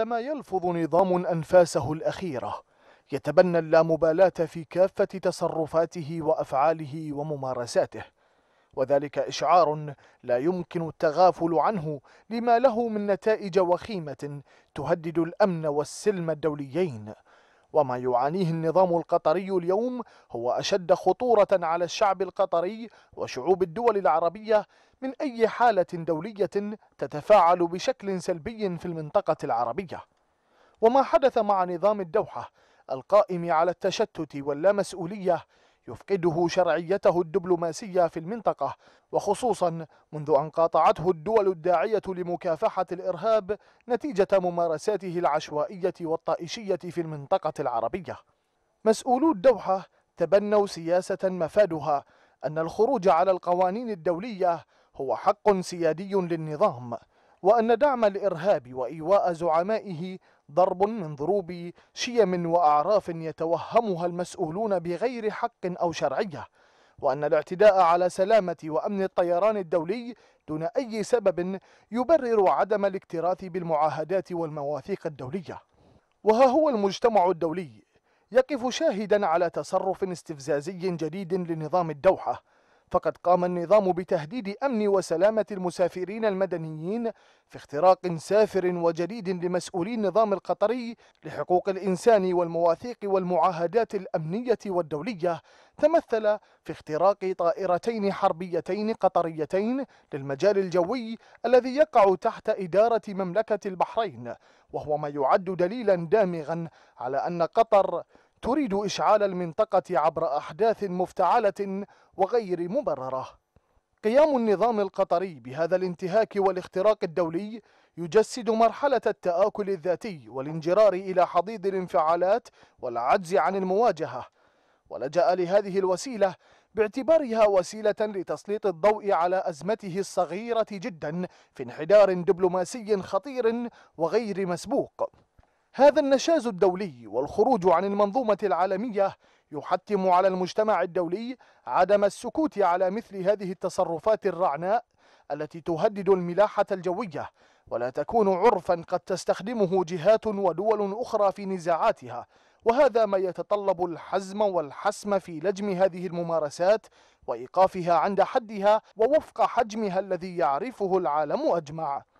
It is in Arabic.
عندما يلفظ نظام أنفاسه الأخيرة يتبنى اللامبالاة في كافة تصرفاته وأفعاله وممارساته وذلك إشعار لا يمكن التغافل عنه لما له من نتائج وخيمة تهدد الأمن والسلم الدوليين وما يعانيه النظام القطري اليوم هو أشد خطورة على الشعب القطري وشعوب الدول العربية من أي حالة دولية تتفاعل بشكل سلبي في المنطقة العربية وما حدث مع نظام الدوحة القائم على التشتت واللامسؤولية يفقده شرعيته الدبلوماسية في المنطقة وخصوصا منذ أن قاطعته الدول الداعية لمكافحة الإرهاب نتيجة ممارساته العشوائية والطائشية في المنطقة العربية مسؤولو الدوحة تبنوا سياسة مفادها أن الخروج على القوانين الدولية هو حق سيادي للنظام وأن دعم الإرهاب وإيواء زعمائه ضرب من ضروب شيم وأعراف يتوهمها المسؤولون بغير حق أو شرعية وأن الاعتداء على سلامة وأمن الطيران الدولي دون أي سبب يبرر عدم الاكتراث بالمعاهدات والمواثيق الدولية وها هو المجتمع الدولي يقف شاهدا على تصرف استفزازي جديد لنظام الدوحة فقد قام النظام بتهديد أمن وسلامة المسافرين المدنيين في اختراق سافر وجديد لمسؤولي النظام القطري لحقوق الإنسان والمواثيق والمعاهدات الأمنية والدولية تمثل في اختراق طائرتين حربيتين قطريتين للمجال الجوي الذي يقع تحت إدارة مملكة البحرين وهو ما يعد دليلا دامغا على أن قطر تريد إشعال المنطقة عبر أحداث مفتعلة وغير مبررة قيام النظام القطري بهذا الانتهاك والاختراق الدولي يجسد مرحلة التآكل الذاتي والانجرار إلى حضيض الانفعالات والعجز عن المواجهة ولجأ لهذه الوسيلة باعتبارها وسيلة لتسليط الضوء على أزمته الصغيرة جدا في انحدار دبلوماسي خطير وغير مسبوق هذا النشاز الدولي والخروج عن المنظومة العالمية يحتم على المجتمع الدولي عدم السكوت على مثل هذه التصرفات الرعناء التي تهدد الملاحة الجوية ولا تكون عرفا قد تستخدمه جهات ودول أخرى في نزاعاتها وهذا ما يتطلب الحزم والحسم في لجم هذه الممارسات وإيقافها عند حدها ووفق حجمها الذي يعرفه العالم أجمع